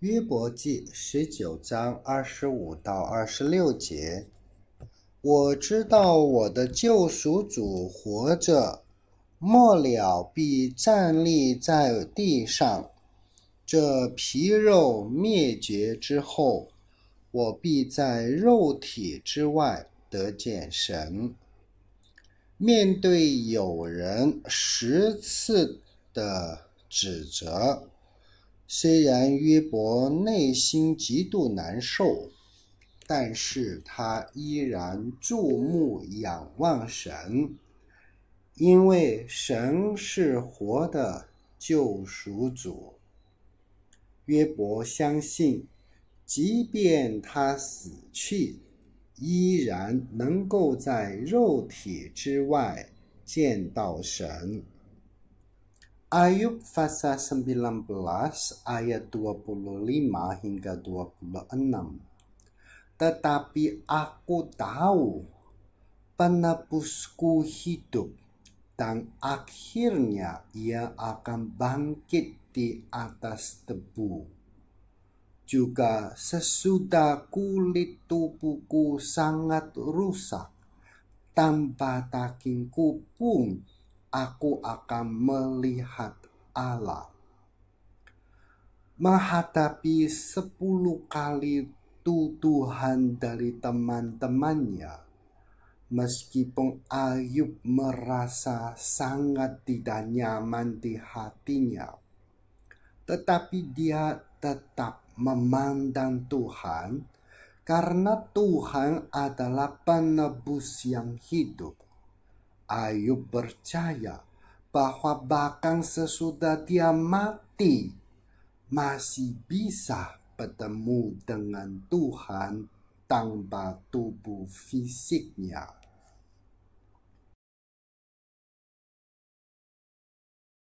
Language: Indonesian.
约伯记十九章二十五到二十六节，我知道我的救赎主活着，末了必站立在地上。这皮肉灭绝之后，我必在肉体之外得见神。面对有人十次的指责。虽然约伯内心极度难受，但是他依然注目仰望神，因为神是活的救赎主。约伯相信，即便他死去，依然能够在肉体之外见到神。Ayub pasal 19 ayat 25 hingga 26. Tetapi aku tahu penebusku hidup dan akhirnya ia akan bangkit di atas tebu juga sesudah kulit tubuhku sangat rusak, tanpa dagingku pun aku akan melihat Allah. Menghadapi sepuluh kali tuduhan dari teman-temannya, meskipun Ayub merasa sangat tidak nyaman di hatinya, tetapi dia tetap memandang Tuhan karena Tuhan adalah penebus yang hidup. Ayub percaya bahwa bahkan sesudah dia mati masih bisa bertemu dengan Tuhan tanpa tubuh fisiknya.